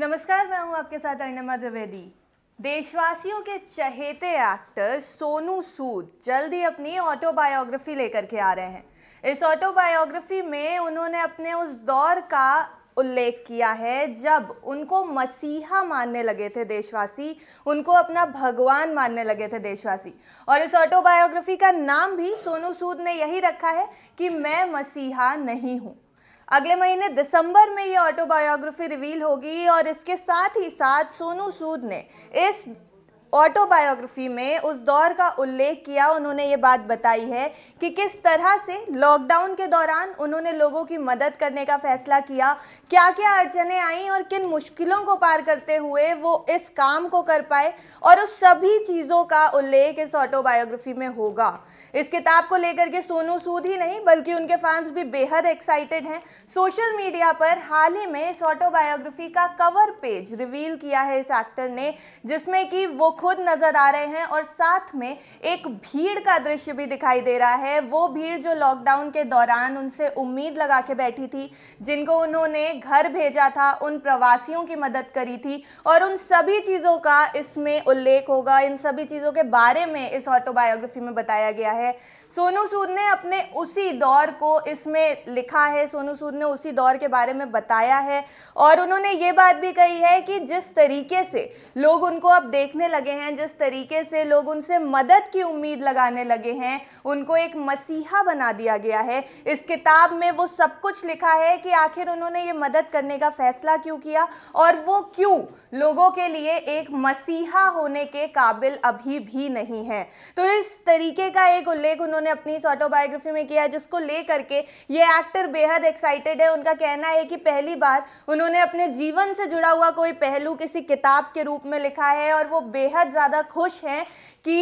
नमस्कार मैं हूं आपके साथ अर्णमा द्विवेदी देशवासियों के चहेते एक्टर सोनू सूद जल्दी अपनी ऑटोबायोग्राफी लेकर के आ रहे हैं इस ऑटोबायोग्राफी में उन्होंने अपने उस दौर का उल्लेख किया है जब उनको मसीहा मानने लगे थे देशवासी उनको अपना भगवान मानने लगे थे देशवासी और इस ऑटोबायोग्राफी का नाम भी सोनू सूद ने यही रखा है कि मैं मसीहा नहीं हूँ अगले महीने दिसंबर में ये ऑटोबायोग्राफी रिवील होगी और इसके साथ ही साथ सोनू सूद ने इस ऑटोबायोग्राफी में उस दौर का उल्लेख किया उन्होंने ये बात बताई है कि किस तरह से लॉकडाउन के दौरान उन्होंने लोगों की मदद करने का फैसला किया क्या क्या अड़चने आई और किन मुश्किलों को पार करते हुए वो इस काम को कर पाए और उस सभी चीज़ों का उल्लेख इस ऑटोबायोग्राफी में होगा इस किताब को लेकर के सोनू सूद ही नहीं बल्कि उनके फैंस भी बेहद एक्साइटेड हैं सोशल मीडिया पर हाल ही में इस ऑटोबायोग्राफी का कवर पेज रिवील किया है इस एक्टर ने जिसमें कि वो खुद नज़र आ रहे हैं और साथ में एक भीड़ का दृश्य भी दिखाई दे रहा है वो भीड़ जो लॉकडाउन के दौरान उनसे उम्मीद लगा के बैठी थी जिनको उन्होंने घर भेजा था उन प्रवासियों की मदद करी थी और उन सभी चीज़ों का इसमें उल्लेख होगा इन सभी चीज़ों के बारे में इस ऑटोबायोग्राफी में बताया गया है है सोनू सूद ने अपने उसी दौर को इसमें लिखा है सोनू सूद ने उसी दौर के बारे में बताया है और उन्होंने ये बात भी कही है कि जिस तरीके से लोग उनको अब देखने लगे हैं जिस तरीके से लोग उनसे मदद की उम्मीद लगाने लगे हैं उनको एक मसीहा बना दिया गया है इस किताब में वो सब कुछ लिखा है कि आखिर उन्होंने ये मदद करने का फैसला क्यों किया और वो क्यों लोगों के लिए एक मसीहा होने के काबिल अभी भी नहीं है तो इस तरीके का एक उल्लेख उन्होंने अपनी इस ऑटोबायोग्राफी में किया है जिसको ले करके ये एक्टर बेहद एक्साइटेड है उनका कहना है कि पहली बार उन्होंने अपने जीवन से जुड़ा हुआ कोई पहलू किसी किताब के रूप में लिखा है और वो बेहद ज़्यादा खुश हैं कि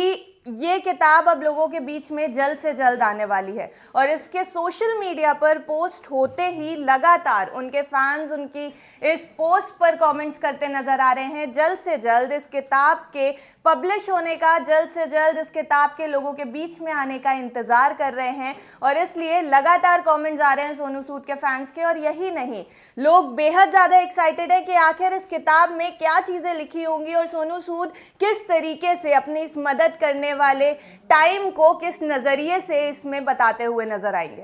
ये किताब अब लोगों के बीच में जल्द से जल्द आने वाली है और इसके सोशल मीडिया पर पोस्ट होते ही लगातार उनके फैंस उनकी इस पोस्ट पर कमेंट्स करते नज़र आ रहे हैं जल्द से जल्द इस किताब के पब्लिश होने का जल्द से जल्द इस किताब के लोगों के बीच में आने का इंतज़ार कर रहे हैं और इसलिए लगातार कमेंट्स आ रहे हैं सोनू सूद के फैंस के और यही नहीं लोग बेहद ज़्यादा एक्साइटेड हैं कि आखिर इस किताब में क्या चीज़ें लिखी होंगी और सोनू सूद किस तरीके से अपनी इस मदद करने वाले टाइम को किस नज़रिए से इसमें बताते हुए नज़र आएंगे